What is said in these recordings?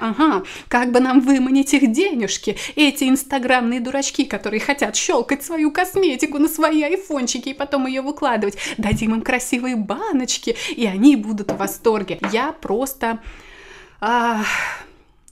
Ага, как бы нам выманить их денежки? Эти инстаграмные дурачки, которые хотят щелкать свою косметику на свои айфончики и потом ее выкладывать. Дадим им красивые баночки, и они будут в восторге. Я просто... А,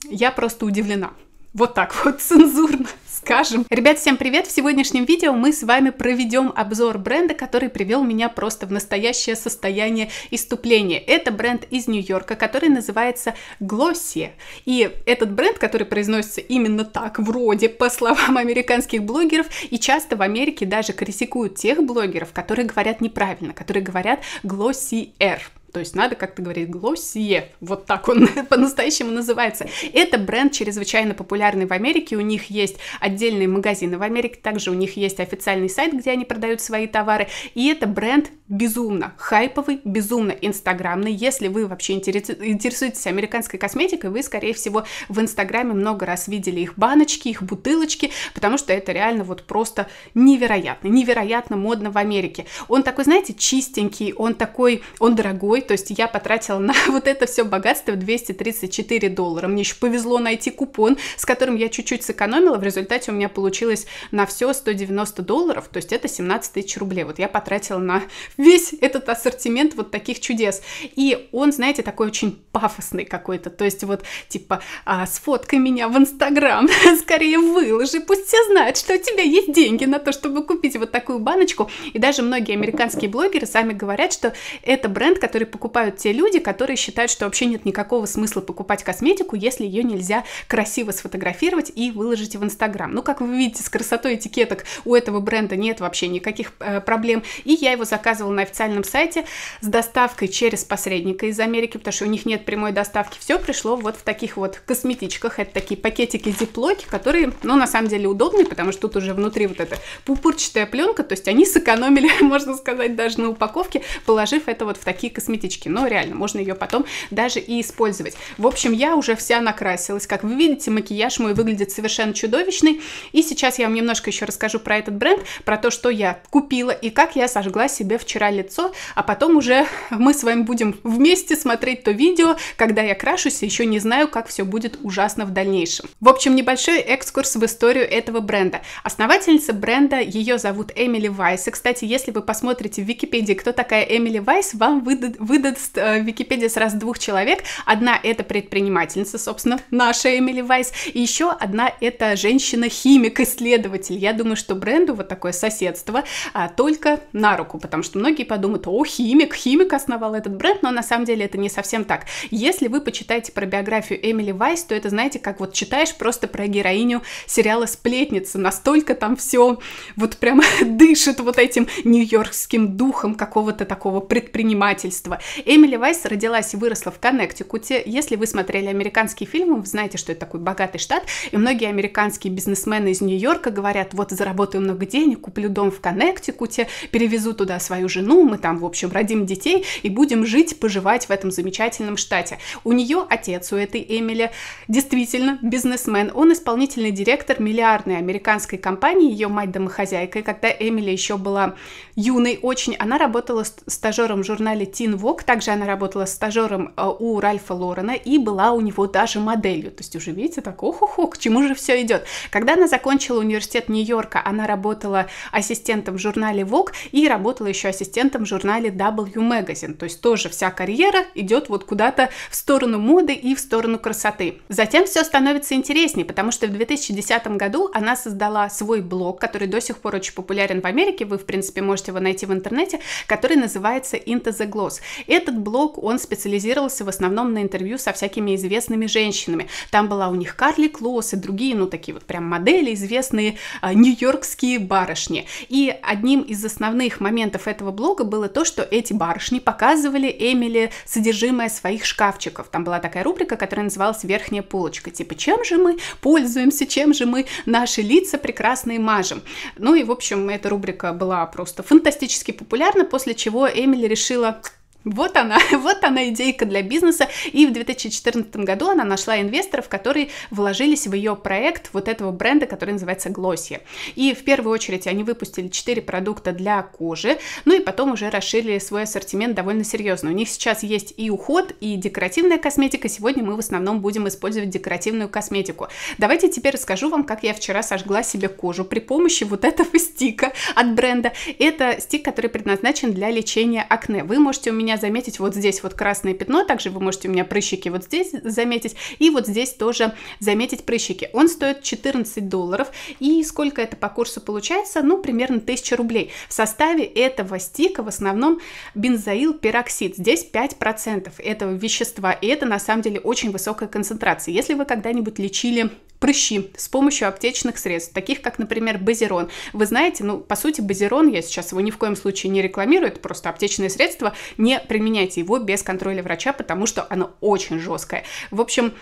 я просто удивлена. Вот так вот, цензурно скажем. Ребят, всем привет! В сегодняшнем видео мы с вами проведем обзор бренда, который привел меня просто в настоящее состояние иступления. Это бренд из Нью-Йорка, который называется Glossier. И этот бренд, который произносится именно так, вроде, по словам американских блогеров, и часто в Америке даже критикуют тех блогеров, которые говорят неправильно, которые говорят Glossier. То есть надо, как ты говоришь, глосье. Вот так он по-настоящему называется. Это бренд чрезвычайно популярный в Америке. У них есть отдельные магазины в Америке. Также у них есть официальный сайт, где они продают свои товары. И это бренд безумно хайповый, безумно инстаграмный. Если вы вообще интересуетесь американской косметикой, вы, скорее всего, в инстаграме много раз видели их баночки, их бутылочки, потому что это реально вот просто невероятно, невероятно модно в Америке. Он такой, знаете, чистенький, он такой, он дорогой, то есть я потратила на вот это все богатство 234 доллара. Мне еще повезло найти купон, с которым я чуть-чуть сэкономила, в результате у меня получилось на все 190 долларов, то есть это 17 тысяч рублей. Вот я потратила на весь этот ассортимент вот таких чудес. И он, знаете, такой очень пафосный какой-то, то есть вот типа а, сфоткай меня в Инстаграм, скорее выложи, пусть все знают, что у тебя есть деньги на то, чтобы купить вот такую баночку. И даже многие американские блогеры сами говорят, что это бренд, который покупают те люди, которые считают, что вообще нет никакого смысла покупать косметику, если ее нельзя красиво сфотографировать и выложить в Инстаграм. Ну, как вы видите, с красотой этикеток у этого бренда нет вообще никаких э, проблем. И я его заказывала заказывал на официальном сайте с доставкой через посредника из Америки, потому что у них нет прямой доставки. Все пришло вот в таких вот косметичках. Это такие пакетики зиплоки, которые, ну, на самом деле удобные, потому что тут уже внутри вот эта пупурчатая пленка, то есть они сэкономили, можно сказать, даже на упаковке, положив это вот в такие косметички. Но реально, можно ее потом даже и использовать. В общем, я уже вся накрасилась. Как вы видите, макияж мой выглядит совершенно чудовищный. И сейчас я вам немножко еще расскажу про этот бренд, про то, что я купила и как я сожгла себе вчера вчера лицо, а потом уже мы с вами будем вместе смотреть то видео, когда я крашусь, еще не знаю, как все будет ужасно в дальнейшем. В общем, небольшой экскурс в историю этого бренда. Основательница бренда, ее зовут Эмили Вайс, и, кстати, если вы посмотрите в Википедии, кто такая Эмили Вайс, вам выда- выдаст э, Википедия сразу двух человек. Одна это предпринимательница, собственно, наша Эмили Вайс, и еще одна это женщина-химик, исследователь. Я думаю, что бренду вот такое соседство а, только на руку, потому что многие подумают, о, химик, химик основал этот бренд, но на самом деле это не совсем так. Если вы почитаете про биографию Эмили Вайс, то это, знаете, как вот читаешь просто про героиню сериала «Сплетница», настолько там все вот прямо дышит вот этим нью-йоркским духом какого-то такого предпринимательства. Эмили Вайс родилась и выросла в Коннектикуте. Если вы смотрели американские фильмы, вы знаете, что это такой богатый штат, и многие американские бизнесмены из Нью-Йорка говорят, вот заработаю много денег, куплю дом в Коннектикуте, перевезу туда свою жену, мы там, в общем, родим детей и будем жить, поживать в этом замечательном штате. У нее отец, у этой Эмили, действительно бизнесмен. Он исполнительный директор миллиардной американской компании, ее мать домохозяйка. И когда Эмили еще была юной очень, она работала стажером в журнале Teen Vogue, также она работала стажером э, у Ральфа Лорена и была у него даже моделью. То есть уже видите, так ох-ох-ох, к чему же все идет. Когда она закончила университет Нью-Йорка, она работала ассистентом в журнале Vogue и работала еще ассистентом ассистентом в журнале W Magazine. То есть тоже вся карьера идет вот куда-то в сторону моды и в сторону красоты. Затем все становится интереснее, потому что в 2010 году она создала свой блог, который до сих пор очень популярен в Америке, вы, в принципе, можете его найти в интернете, который называется Into the Gloss. Этот блог, он специализировался в основном на интервью со всякими известными женщинами. Там была у них Карли Клосс и другие, ну, такие вот прям модели, известные а, нью-йоркские барышни. И одним из основных моментов этого блога было то, что эти барышни показывали Эмили содержимое своих шкафчиков. Там была такая рубрика, которая называлась «Верхняя полочка». Типа, чем же мы пользуемся, чем же мы наши лица прекрасные мажем. Ну и, в общем, эта рубрика была просто фантастически популярна, после чего Эмили решила вот она, вот она идейка для бизнеса. И в 2014 году она нашла инвесторов, которые вложились в ее проект вот этого бренда, который называется Glossy. И в первую очередь они выпустили 4 продукта для кожи, ну и потом уже расширили свой ассортимент довольно серьезно. У них сейчас есть и уход, и декоративная косметика. Сегодня мы в основном будем использовать декоративную косметику. Давайте теперь расскажу вам, как я вчера сожгла себе кожу при помощи вот этого стика от бренда. Это стик, который предназначен для лечения акне. Вы можете у меня меня заметить вот здесь вот красное пятно, также вы можете у меня прыщики вот здесь заметить, и вот здесь тоже заметить прыщики. Он стоит 14 долларов, и сколько это по курсу получается? Ну, примерно 1000 рублей. В составе этого стика в основном бензоил пероксид, здесь 5% этого вещества, и это на самом деле очень высокая концентрация. Если вы когда-нибудь лечили прыщи с помощью аптечных средств, таких как, например, базирон. Вы знаете, ну, по сути, базирон, я сейчас его ни в коем случае не рекламирую, это просто аптечное средство, не применяйте его без контроля врача, потому что оно очень жесткое. В общем,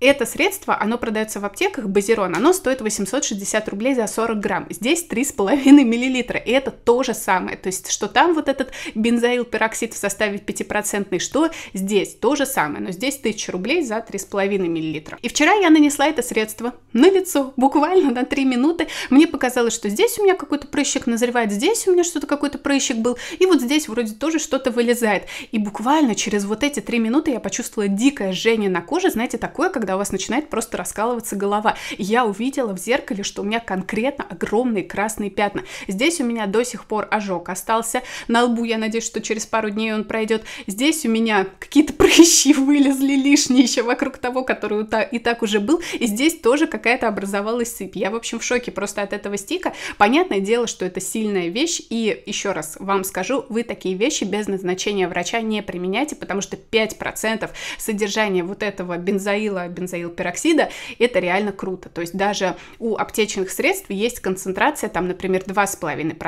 это средство, оно продается в аптеках, базирон, оно стоит 860 рублей за 40 грамм. Здесь 3,5 миллилитра, и это то же самое. То есть, что там вот этот бензоилпероксид в составе 5%, что здесь то же самое, но здесь 1000 рублей за 3,5 миллилитра. И вчера я нанесла это средство на лицо, буквально на 3 минуты. Мне показалось, что здесь у меня какой-то прыщик назревает, здесь у меня что-то какой-то прыщик был, и вот здесь вроде тоже что-то вылезает. И буквально через вот эти 3 минуты я почувствовала дикое жжение на коже, знаете, такое, когда когда у вас начинает просто раскалываться голова. я увидела в зеркале, что у меня конкретно огромные красные пятна. Здесь у меня до сих пор ожог остался на лбу, я надеюсь, что через пару дней он пройдет. Здесь у меня какие-то прыщи вылезли лишние еще вокруг того, который и так уже был, и здесь тоже какая-то образовалась сыпь. Я, в общем, в шоке просто от этого стика. Понятное дело, что это сильная вещь, и еще раз вам скажу, вы такие вещи без назначения врача не применяйте, потому что 5% содержания вот этого бензоила, бензоилпероксида, это реально круто. То есть даже у аптечных средств есть концентрация, там, например, 2,5%,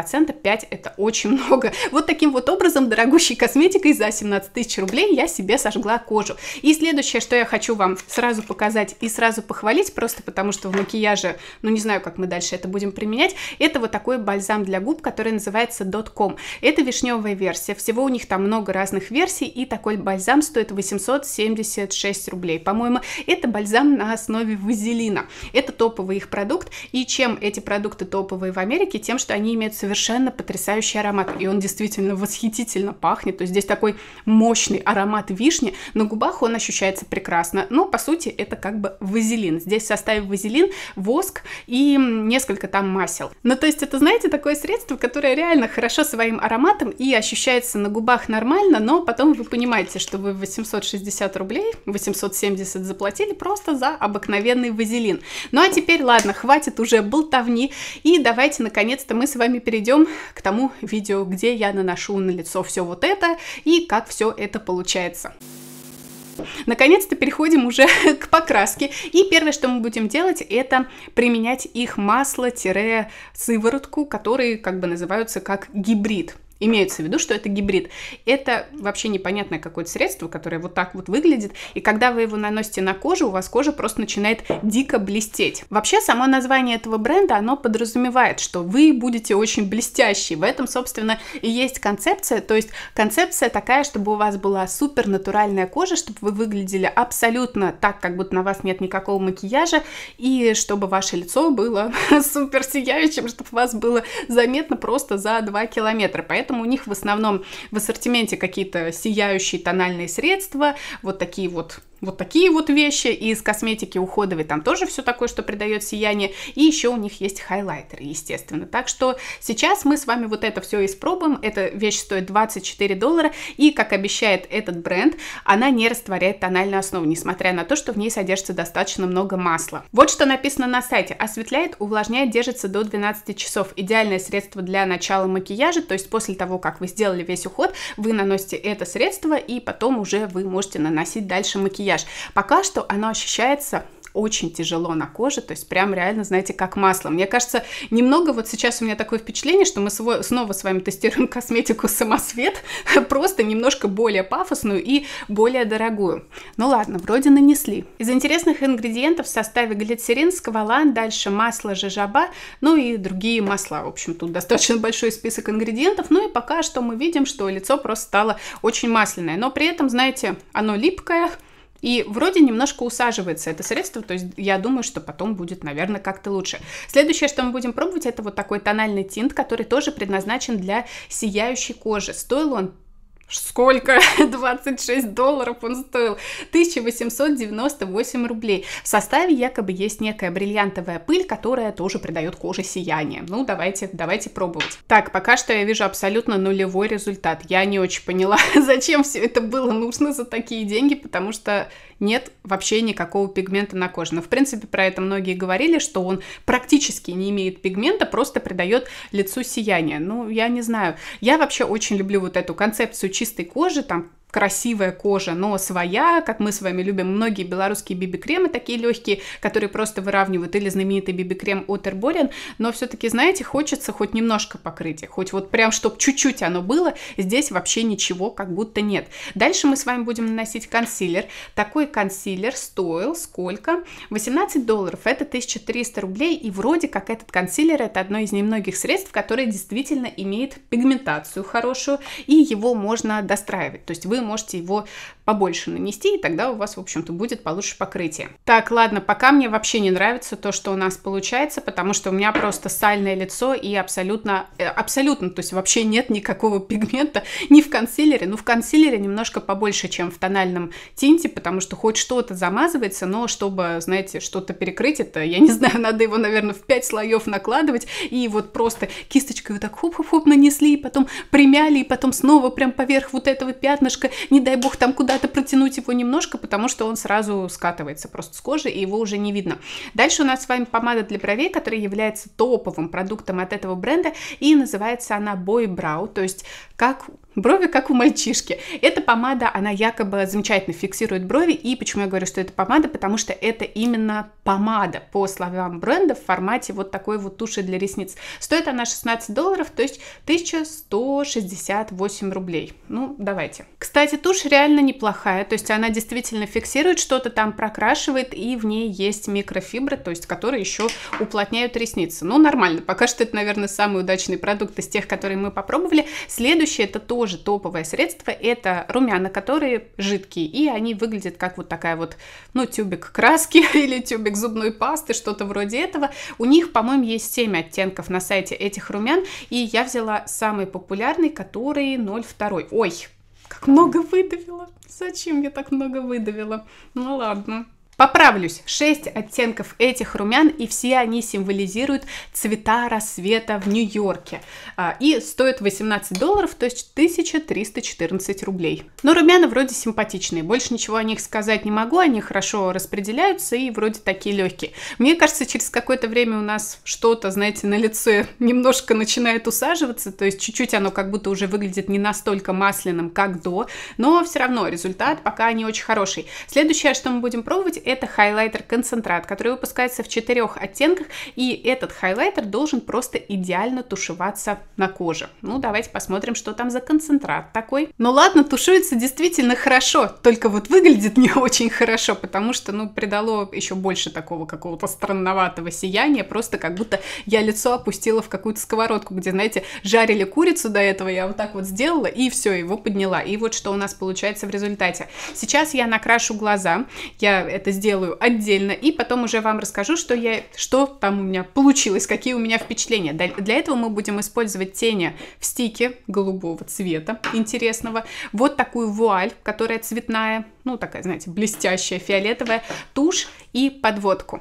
5% это очень много. Вот таким вот образом дорогущей косметикой за 17 тысяч рублей я себе сожгла кожу. И следующее, что я хочу вам сразу показать и сразу похвалить, просто потому что в макияже, ну не знаю, как мы дальше это будем применять, это вот такой бальзам для губ, который называется .com. Это вишневая версия, всего у них там много разных версий, и такой бальзам стоит 876 рублей. По-моему, это это бальзам на основе вазелина. Это топовый их продукт, и чем эти продукты топовые в Америке, тем, что они имеют совершенно потрясающий аромат, и он действительно восхитительно пахнет, то есть здесь такой мощный аромат вишни, на губах он ощущается прекрасно, но по сути это как бы вазелин. Здесь в составе вазелин, воск и несколько там масел. Ну то есть это, знаете, такое средство, которое реально хорошо своим ароматом и ощущается на губах нормально, но потом вы понимаете, что вы 860 рублей, 870 заплатили, заплатили просто за обыкновенный вазелин. Ну а теперь, ладно, хватит уже болтовни, и давайте наконец-то мы с вами перейдем к тому видео, где я наношу на лицо все вот это и как все это получается. Наконец-то переходим уже к покраске. И первое, что мы будем делать, это применять их масло-сыворотку, которые как бы называются как гибрид. Имеется в виду, что это гибрид. Это вообще непонятное какое-то средство, которое вот так вот выглядит. И когда вы его наносите на кожу, у вас кожа просто начинает дико блестеть. Вообще, само название этого бренда, оно подразумевает, что вы будете очень блестящий. В этом, собственно, и есть концепция. То есть концепция такая, чтобы у вас была супер натуральная кожа, чтобы вы выглядели абсолютно так, как будто на вас нет никакого макияжа, и чтобы ваше лицо было супер сияющим, чтобы у вас было заметно просто за 2 километра. Поэтому поэтому у них в основном в ассортименте какие-то сияющие тональные средства, вот такие вот вот такие вот вещи. И из косметики уходовой там тоже все такое, что придает сияние. И еще у них есть хайлайтер, естественно. Так что сейчас мы с вами вот это все испробуем. Эта вещь стоит 24 доллара. И, как обещает этот бренд, она не растворяет тональную основу, несмотря на то, что в ней содержится достаточно много масла. Вот что написано на сайте. Осветляет, увлажняет, держится до 12 часов. Идеальное средство для начала макияжа, то есть после того, как вы сделали весь уход, вы наносите это средство, и потом уже вы можете наносить дальше макияж макияж. Пока что оно ощущается очень тяжело на коже, то есть прям реально, знаете, как масло. Мне кажется, немного вот сейчас у меня такое впечатление, что мы свой, снова с вами тестируем косметику самосвет, просто немножко более пафосную и более дорогую. Ну ладно, вроде нанесли. Из интересных ингредиентов в составе глицерин, сквалан, дальше масло жижаба, ну и другие масла. В общем, тут достаточно большой список ингредиентов, ну и пока что мы видим, что лицо просто стало очень масляное, но при этом, знаете, оно липкое, и вроде немножко усаживается это средство, то есть я думаю, что потом будет, наверное, как-то лучше. Следующее, что мы будем пробовать, это вот такой тональный тинт, который тоже предназначен для сияющей кожи. Стоил он сколько 26 долларов он стоил, 1898 рублей. В составе якобы есть некая бриллиантовая пыль, которая тоже придает коже сияние. Ну, давайте, давайте пробовать. Так, пока что я вижу абсолютно нулевой результат. Я не очень поняла, зачем все это было нужно за такие деньги, потому что нет вообще никакого пигмента на коже. Но, в принципе, про это многие говорили, что он практически не имеет пигмента, просто придает лицу сияние. Ну, я не знаю. Я вообще очень люблю вот эту концепцию чистой кожи, там, красивая кожа, но своя, как мы с вами любим многие белорусские биби-кремы, такие легкие, которые просто выравнивают, или знаменитый биби-крем от Herborian, но все-таки, знаете, хочется хоть немножко покрытия, хоть вот прям, чтобы чуть-чуть оно было, здесь вообще ничего как будто нет. Дальше мы с вами будем наносить консилер. Такой консилер стоил сколько? 18 долларов, это 1300 рублей, и вроде как этот консилер это одно из немногих средств, которое действительно имеет пигментацию хорошую, и его можно достраивать. То есть вы можете его побольше нанести, и тогда у вас, в общем-то, будет получше покрытие. Так, ладно, пока мне вообще не нравится то, что у нас получается, потому что у меня просто сальное лицо и абсолютно, э, абсолютно, то есть вообще нет никакого пигмента ни в консилере, ну в консилере немножко побольше, чем в тональном тинте, потому что хоть что-то замазывается, но чтобы, знаете, что-то перекрыть, это, я не знаю, надо его, наверное, в 5 слоев накладывать, и вот просто кисточкой вот так хоп-хоп-хоп нанесли, и потом примяли, и потом снова прям поверх вот этого пятнышка, не дай бог там куда куда-то протянуть его немножко, потому что он сразу скатывается просто с кожи, и его уже не видно. Дальше у нас с вами помада для бровей, которая является топовым продуктом от этого бренда, и называется она Boy Brow, то есть как Брови, как у мальчишки. Эта помада, она якобы замечательно фиксирует брови. И почему я говорю, что это помада? Потому что это именно помада, по словам бренда, в формате вот такой вот туши для ресниц. Стоит она 16 долларов, то есть 1168 рублей. Ну, давайте. Кстати, тушь реально неплохая. То есть она действительно фиксирует что-то там, прокрашивает. И в ней есть микрофибры, то есть которые еще уплотняют ресницы. Ну, нормально. Пока что это, наверное, самый удачный продукт из тех, которые мы попробовали. Следующий это то, тоже топовое средство. Это румяна, которые жидкие, и они выглядят как вот такая вот, ну, тюбик краски или тюбик зубной пасты, что-то вроде этого. У них, по-моему, есть 7 оттенков на сайте этих румян, и я взяла самый популярный, который 0,2. Ой, как много выдавила. Зачем я так много выдавила? Ну ладно. Поправлюсь, шесть оттенков этих румян, и все они символизируют цвета рассвета в Нью-Йорке. А, и стоят 18 долларов, то есть 1314 рублей. Но румяна вроде симпатичные, больше ничего о них сказать не могу, они хорошо распределяются и вроде такие легкие. Мне кажется, через какое-то время у нас что-то, знаете, на лице немножко начинает усаживаться, то есть чуть-чуть оно как будто уже выглядит не настолько масляным, как до, но все равно результат пока не очень хороший. Следующее, что мы будем пробовать, это хайлайтер-концентрат, который выпускается в четырех оттенках, и этот хайлайтер должен просто идеально тушеваться на коже. Ну, давайте посмотрим, что там за концентрат такой. Ну ладно, тушуется действительно хорошо, только вот выглядит не очень хорошо, потому что, ну, придало еще больше такого какого-то странноватого сияния, просто как будто я лицо опустила в какую-то сковородку, где, знаете, жарили курицу до этого, я вот так вот сделала, и все, его подняла. И вот что у нас получается в результате. Сейчас я накрашу глаза, я это сделаю отдельно и потом уже вам расскажу, что я, что там у меня получилось, какие у меня впечатления. Для этого мы будем использовать тени в стике голубого цвета интересного, вот такую вуаль, которая цветная, ну такая, знаете, блестящая фиолетовая тушь и подводку.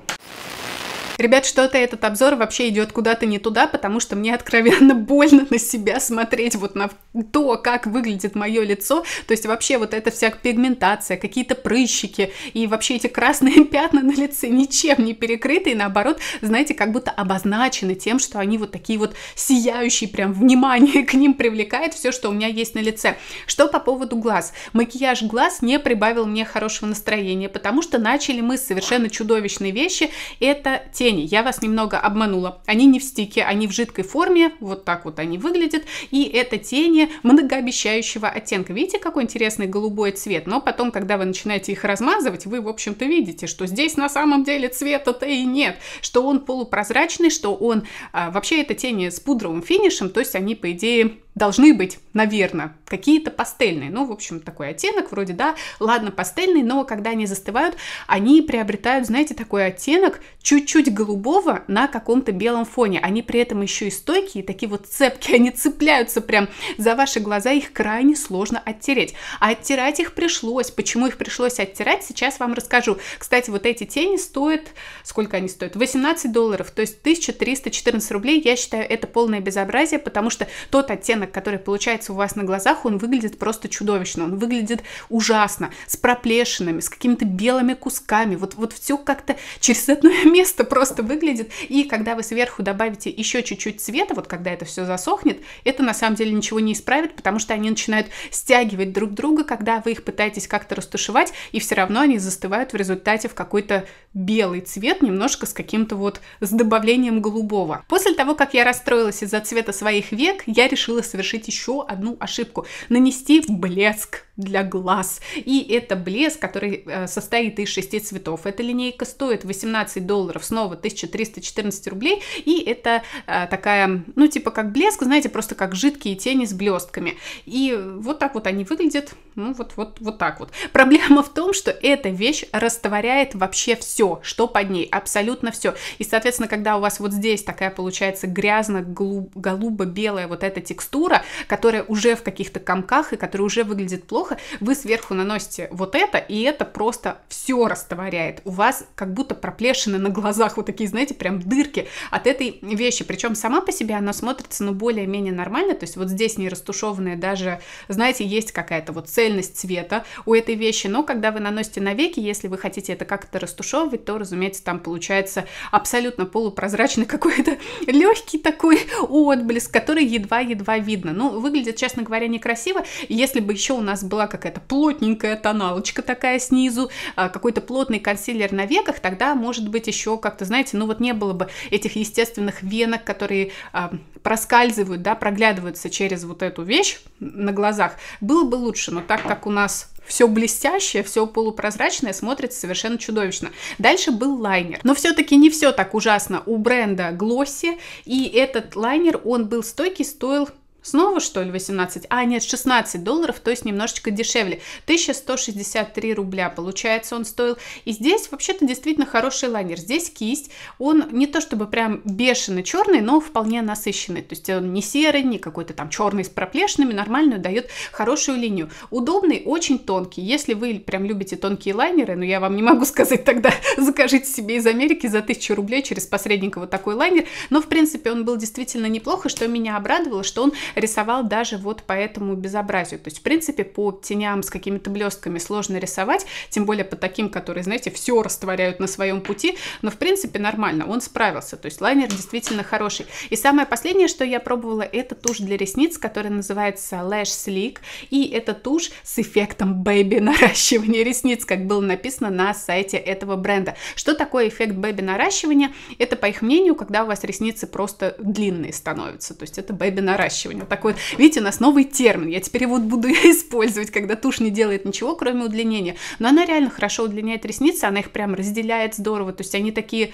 Ребят, что-то этот обзор вообще идет куда-то не туда, потому что мне откровенно больно на себя смотреть, вот на то, как выглядит мое лицо. То есть вообще вот эта вся пигментация, какие-то прыщики и вообще эти красные пятна на лице ничем не перекрыты, и наоборот, знаете, как будто обозначены тем, что они вот такие вот сияющие, прям внимание к ним привлекает все, что у меня есть на лице. Что по поводу глаз? Макияж глаз не прибавил мне хорошего настроения, потому что начали мы совершенно чудовищные вещи. Это те Евгений, я вас немного обманула. Они не в стике, они в жидкой форме. Вот так вот они выглядят. И это тени многообещающего оттенка. Видите, какой интересный голубой цвет? Но потом, когда вы начинаете их размазывать, вы, в общем-то, видите, что здесь на самом деле цвета-то и нет. Что он полупрозрачный, что он... А, вообще, это тени с пудровым финишем, то есть они, по идее, должны быть, наверное, какие-то пастельные. Ну, в общем, такой оттенок вроде, да, ладно, пастельный, но когда они застывают, они приобретают, знаете, такой оттенок чуть-чуть голубого на каком-то белом фоне. Они при этом еще и стойкие, такие вот цепки, они цепляются прям за ваши глаза, их крайне сложно оттереть. А оттирать их пришлось. Почему их пришлось оттирать, сейчас вам расскажу. Кстати, вот эти тени стоят, сколько они стоят? 18 долларов, то есть 1314 рублей. Я считаю, это полное безобразие, потому что тот оттенок, оттенок, который получается у вас на глазах, он выглядит просто чудовищно, он выглядит ужасно, с проплешинами, с какими-то белыми кусками, вот, вот все как-то через одно место просто выглядит, и когда вы сверху добавите еще чуть-чуть цвета, вот когда это все засохнет, это на самом деле ничего не исправит, потому что они начинают стягивать друг друга, когда вы их пытаетесь как-то растушевать, и все равно они застывают в результате в какой-то белый цвет, немножко с каким-то вот с добавлением голубого. После того, как я расстроилась из-за цвета своих век, я решила совершить еще одну ошибку, нанести блеск для глаз. И это блеск, который э, состоит из шести цветов. Эта линейка стоит 18 долларов, снова 1314 рублей. И это э, такая, ну типа как блеск, знаете, просто как жидкие тени с блестками. И вот так вот они выглядят, ну вот, вот, вот так вот. Проблема в том, что эта вещь растворяет вообще все, что под ней, абсолютно все. И, соответственно, когда у вас вот здесь такая получается грязно-голубо-белая вот эта текстура, текстура, которая уже в каких-то комках и которая уже выглядит плохо, вы сверху наносите вот это, и это просто все растворяет. У вас как будто проплешины на глазах, вот такие, знаете, прям дырки от этой вещи. Причем сама по себе она смотрится, ну, более-менее нормально, то есть вот здесь не растушеванная даже, знаете, есть какая-то вот цельность цвета у этой вещи, но когда вы наносите на веки, если вы хотите это как-то растушевывать, то, разумеется, там получается абсолютно полупрозрачный какой-то легкий такой отблеск, который едва-едва видно видно. Ну, выглядит, честно говоря, некрасиво. Если бы еще у нас была какая-то плотненькая тоналочка такая снизу, а, какой-то плотный консилер на веках, тогда, может быть, еще как-то, знаете, ну вот не было бы этих естественных венок, которые а, проскальзывают, да, проглядываются через вот эту вещь на глазах, было бы лучше. Но так как у нас все блестящее, все полупрозрачное смотрится совершенно чудовищно. Дальше был лайнер. Но все-таки не все так ужасно у бренда Glossy. И этот лайнер, он был стойкий, стоил Снова, что ли, 18? А, нет, 16 долларов, то есть немножечко дешевле. 1163 рубля, получается, он стоил. И здесь, вообще-то, действительно хороший лайнер. Здесь кисть, он не то чтобы прям бешено черный, но вполне насыщенный. То есть он не серый, не какой-то там черный с проплешинами, нормальную дает хорошую линию. Удобный, очень тонкий. Если вы прям любите тонкие лайнеры, но ну, я вам не могу сказать тогда, закажите себе из Америки за 1000 рублей через посредника вот такой лайнер. Но, в принципе, он был действительно неплохо, что меня обрадовало, что он рисовал даже вот по этому безобразию. То есть, в принципе, по теням с какими-то блестками сложно рисовать, тем более по таким, которые, знаете, все растворяют на своем пути, но, в принципе, нормально, он справился. То есть, лайнер действительно хороший. И самое последнее, что я пробовала, это тушь для ресниц, которая называется Lash Slick, и это тушь с эффектом бэби наращивания ресниц, как было написано на сайте этого бренда. Что такое эффект бэби наращивания? Это, по их мнению, когда у вас ресницы просто длинные становятся, то есть это бэби наращивание вот такой вот. Видите, у нас новый термин. Я теперь его буду использовать, когда тушь не делает ничего, кроме удлинения. Но она реально хорошо удлиняет ресницы, она их прям разделяет здорово. То есть они такие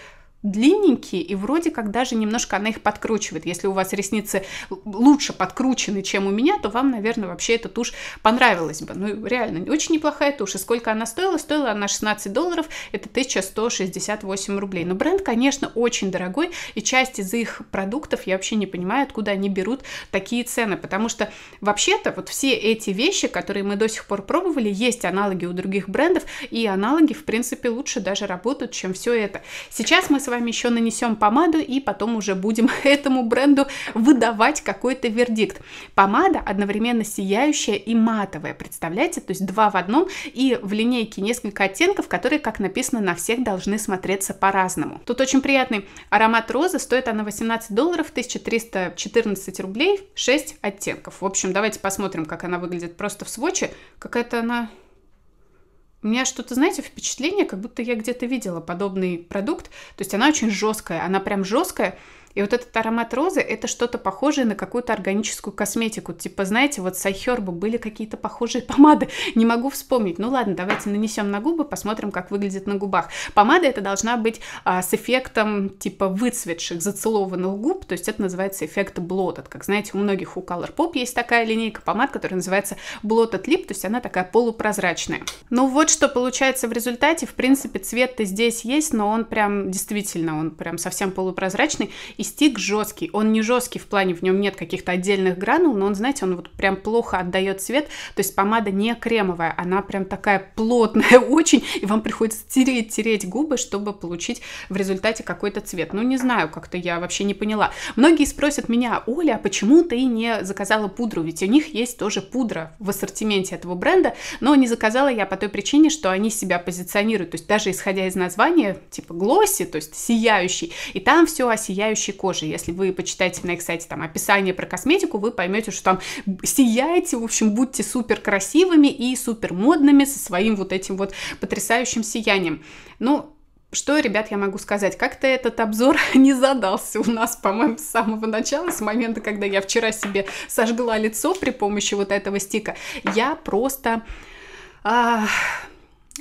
длинненькие, и вроде как даже немножко она их подкручивает. Если у вас ресницы лучше подкручены, чем у меня, то вам, наверное, вообще эта тушь понравилась бы. Ну, реально, очень неплохая тушь. И сколько она стоила? Стоила она 16 долларов, это 1168 рублей. Но бренд, конечно, очень дорогой, и часть из их продуктов я вообще не понимаю, откуда они берут такие цены, потому что вообще-то вот все эти вещи, которые мы до сих пор пробовали, есть аналоги у других брендов, и аналоги, в принципе, лучше даже работают, чем все это. Сейчас мы с вами вами еще нанесем помаду и потом уже будем этому бренду выдавать какой-то вердикт. Помада одновременно сияющая и матовая, представляете? То есть два в одном и в линейке несколько оттенков, которые, как написано, на всех должны смотреться по-разному. Тут очень приятный аромат розы, стоит она 18 долларов, 1314 рублей, 6 оттенков. В общем, давайте посмотрим, как она выглядит просто в своче. Какая-то она у меня что-то, знаете, впечатление, как будто я где-то видела подобный продукт. То есть она очень жесткая, она прям жесткая. И вот этот аромат розы, это что-то похожее на какую-то органическую косметику. Типа, знаете, вот с Айхерба были какие-то похожие помады. Не могу вспомнить. Ну ладно, давайте нанесем на губы, посмотрим, как выглядит на губах. Помада это должна быть а, с эффектом типа выцветших, зацелованных губ. То есть это называется эффект блотед. Как знаете, у многих у Color Pop есть такая линейка помад, которая называется Blotted Lip. То есть она такая полупрозрачная. Ну вот что получается в результате. В принципе, цвет-то здесь есть, но он прям действительно, он прям совсем полупрозрачный. И стик жесткий. Он не жесткий в плане, в нем нет каких-то отдельных гранул, но он, знаете, он вот прям плохо отдает цвет. То есть помада не кремовая, она прям такая плотная очень, и вам приходится тереть, тереть губы, чтобы получить в результате какой-то цвет. Ну, не знаю, как-то я вообще не поняла. Многие спросят меня, Оля, а почему ты не заказала пудру? Ведь у них есть тоже пудра в ассортименте этого бренда, но не заказала я по той причине, что они себя позиционируют. То есть даже исходя из названия, типа глосси, то есть сияющий, и там все о сияющей кожи. Если вы почитаете на их сайте там описание про косметику, вы поймете, что там сияете, в общем, будьте супер красивыми и супер модными со своим вот этим вот потрясающим сиянием. Ну, что, ребят, я могу сказать? Как-то этот обзор не задался у нас, по-моему, с самого начала, с момента, когда я вчера себе сожгла лицо при помощи вот этого стика. Я просто... А,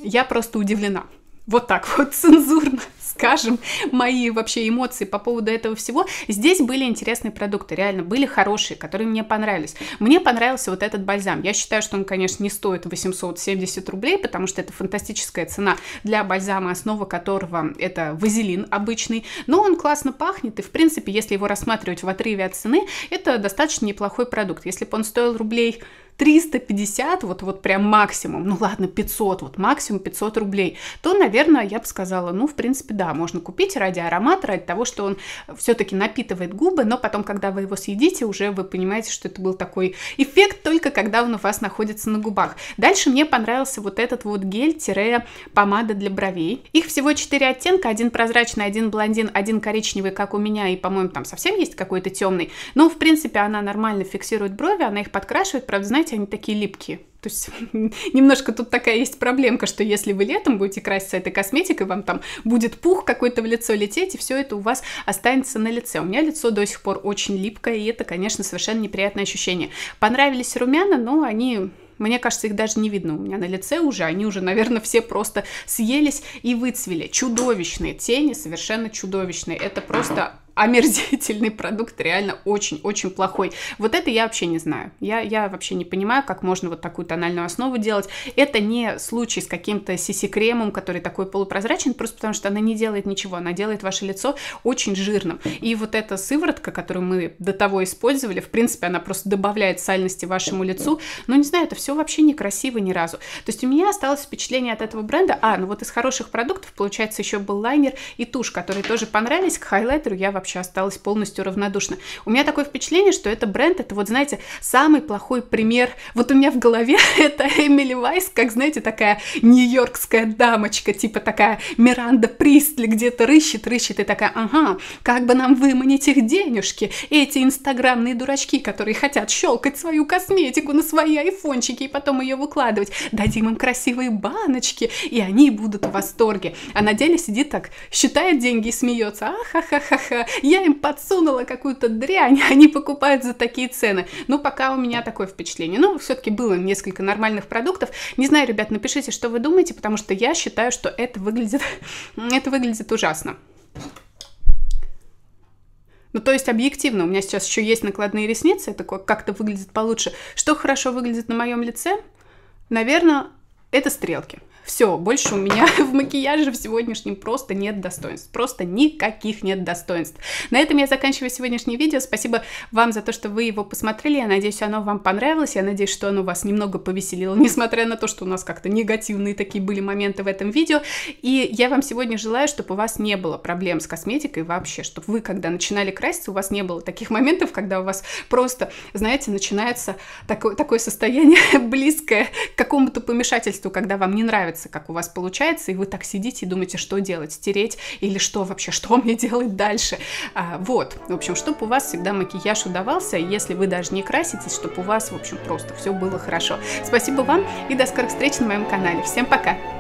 я просто удивлена. Вот так вот, цензурно скажем, мои вообще эмоции по поводу этого всего. Здесь были интересные продукты, реально были хорошие, которые мне понравились. Мне понравился вот этот бальзам. Я считаю, что он, конечно, не стоит 870 рублей, потому что это фантастическая цена для бальзама, основа которого это вазелин обычный. Но он классно пахнет, и, в принципе, если его рассматривать в отрыве от цены, это достаточно неплохой продукт. Если бы он стоил рублей 350, вот, вот прям максимум, ну ладно, 500, вот максимум 500 рублей, то, наверное, я бы сказала, ну, в принципе, да, можно купить ради аромата, ради того, что он все-таки напитывает губы, но потом, когда вы его съедите, уже вы понимаете, что это был такой эффект только когда он у вас находится на губах. Дальше мне понравился вот этот вот гель-помада для бровей. Их всего 4 оттенка, один прозрачный, один блондин, один коричневый, как у меня, и, по-моему, там совсем есть какой-то темный, но, в принципе, она нормально фиксирует брови, она их подкрашивает, правда, знаете, знаете, они такие липкие. То есть немножко тут такая есть проблемка, что если вы летом будете краситься этой косметикой, вам там будет пух какой-то в лицо лететь, и все это у вас останется на лице. У меня лицо до сих пор очень липкое, и это, конечно, совершенно неприятное ощущение. Понравились румяна, но они мне кажется, их даже не видно у меня на лице уже. Они уже, наверное, все просто съелись и выцвели. Чудовищные тени, совершенно чудовищные. Это просто омерзительный продукт, реально очень-очень плохой. Вот это я вообще не знаю. Я, я вообще не понимаю, как можно вот такую тональную основу делать. Это не случай с каким-то сиси-кремом, который такой полупрозрачен, просто потому что она не делает ничего, она делает ваше лицо очень жирным. И вот эта сыворотка, которую мы до того использовали, в принципе, она просто добавляет сальности вашему лицу. Но ну, не знаю, это все вообще некрасиво ни разу. То есть у меня осталось впечатление от этого бренда, а, ну вот из хороших продуктов, получается, еще был лайнер и тушь, которые тоже понравились, к хайлайтеру я вообще вообще осталась полностью равнодушна. У меня такое впечатление, что это бренд, это вот, знаете, самый плохой пример. Вот у меня в голове это Эмили Вайс, как, знаете, такая нью-йоркская дамочка, типа такая Миранда Пристли где-то рыщет, рыщет и такая, ага, как бы нам выманить их денежки? Эти инстаграмные дурачки, которые хотят щелкать свою косметику на свои айфончики и потом ее выкладывать. Дадим им красивые баночки, и они будут в восторге. А на деле сидит так, считает деньги и смеется. ха-ха-ха-ха я им подсунула какую-то дрянь, они покупают за такие цены. Но ну, пока у меня такое впечатление. Ну, все-таки было несколько нормальных продуктов. Не знаю, ребят, напишите, что вы думаете, потому что я считаю, что это выглядит, это выглядит ужасно. Ну, то есть объективно, у меня сейчас еще есть накладные ресницы, это как-то выглядит получше. Что хорошо выглядит на моем лице? Наверное, это стрелки. Все, больше у меня в макияже в сегодняшнем просто нет достоинств. Просто никаких нет достоинств. На этом я заканчиваю сегодняшнее видео. Спасибо вам за то, что вы его посмотрели. Я надеюсь, оно вам понравилось. Я надеюсь, что оно вас немного повеселило, несмотря на то, что у нас как-то негативные такие были моменты в этом видео. И я вам сегодня желаю, чтобы у вас не было проблем с косметикой вообще, чтобы вы, когда начинали краситься, у вас не было таких моментов, когда у вас просто, знаете, начинается такое, такое состояние близкое к какому-то помешательству, когда вам не нравится нравится, как у вас получается, и вы так сидите и думаете, что делать, стереть или что вообще, что мне делать дальше. А, вот, в общем, чтобы у вас всегда макияж удавался, если вы даже не краситесь, чтобы у вас, в общем, просто все было хорошо. Спасибо вам и до скорых встреч на моем канале. Всем пока!